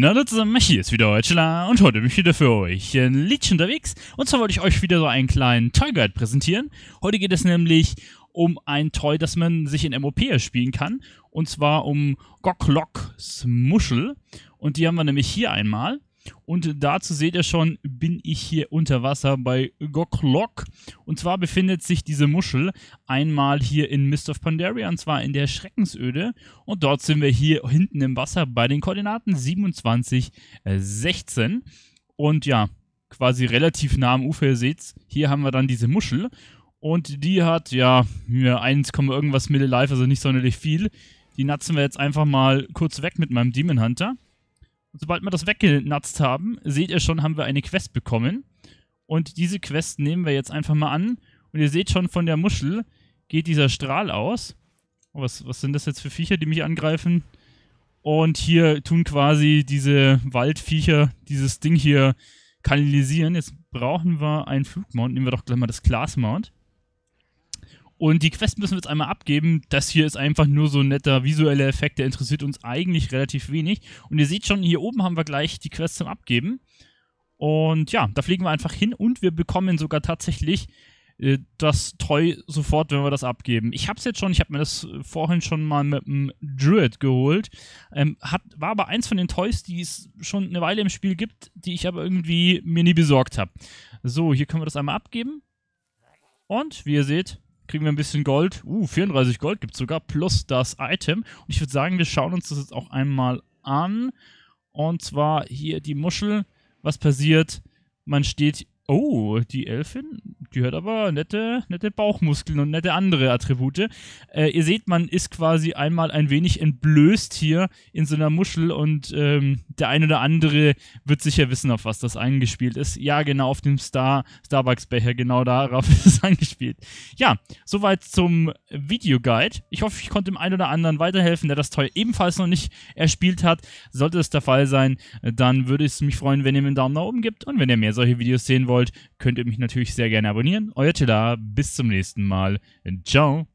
Hallo zusammen, hier ist wieder Heutzler und heute bin ich wieder für euch ein Liedchen unterwegs. Und zwar wollte ich euch wieder so einen kleinen Toy Guide präsentieren. Heute geht es nämlich um ein Toy, das man sich in MOP spielen kann. Und zwar um Goklocks Muschel. Und die haben wir nämlich hier einmal. Und dazu seht ihr schon, bin ich hier unter Wasser bei Goklok. Und zwar befindet sich diese Muschel einmal hier in Mist of Pandaria, und zwar in der Schreckensöde. Und dort sind wir hier hinten im Wasser bei den Koordinaten 27, 16. Äh, und ja, quasi relativ nah am Ufer, ihr seht's. Hier haben wir dann diese Muschel. Und die hat, ja, 1, irgendwas Middle Life, also nicht sonderlich viel. Die natzen wir jetzt einfach mal kurz weg mit meinem Demon Hunter sobald wir das weggenatzt haben, seht ihr schon, haben wir eine Quest bekommen. Und diese Quest nehmen wir jetzt einfach mal an. Und ihr seht schon, von der Muschel geht dieser Strahl aus. Oh, was, was sind das jetzt für Viecher, die mich angreifen? Und hier tun quasi diese Waldviecher dieses Ding hier kanalisieren. Jetzt brauchen wir einen Flugmount. Nehmen wir doch gleich mal das Glasmount. Und die Quest müssen wir jetzt einmal abgeben. Das hier ist einfach nur so ein netter visueller Effekt, der interessiert uns eigentlich relativ wenig. Und ihr seht schon, hier oben haben wir gleich die Quest zum Abgeben. Und ja, da fliegen wir einfach hin und wir bekommen sogar tatsächlich äh, das Toy sofort, wenn wir das abgeben. Ich habe es jetzt schon, ich habe mir das äh, vorhin schon mal mit dem Druid geholt. Ähm, hat, war aber eins von den Toys, die es schon eine Weile im Spiel gibt, die ich aber irgendwie mir nie besorgt habe. So, hier können wir das einmal abgeben. Und wie ihr seht, kriegen wir ein bisschen Gold. Uh, 34 Gold gibt es sogar, plus das Item. Und ich würde sagen, wir schauen uns das jetzt auch einmal an. Und zwar hier die Muschel. Was passiert? Man steht... Oh, die Elfin, die hat aber nette, nette Bauchmuskeln und nette andere Attribute. Äh, ihr seht, man ist quasi einmal ein wenig entblößt hier in so einer Muschel und ähm, der ein oder andere wird sicher wissen, auf was das eingespielt ist. Ja, genau, auf dem Star Starbucks-Becher, genau darauf ist es eingespielt. Ja, soweit zum Videoguide. Ich hoffe, ich konnte dem einen oder anderen weiterhelfen, der das Toy ebenfalls noch nicht erspielt hat. Sollte es der Fall sein, dann würde es mich freuen, wenn ihr mir einen Daumen nach oben gibt und wenn ihr mehr solche Videos sehen wollt, könnt ihr mich natürlich sehr gerne abonnieren. Euer Tedar, bis zum nächsten Mal. Ciao.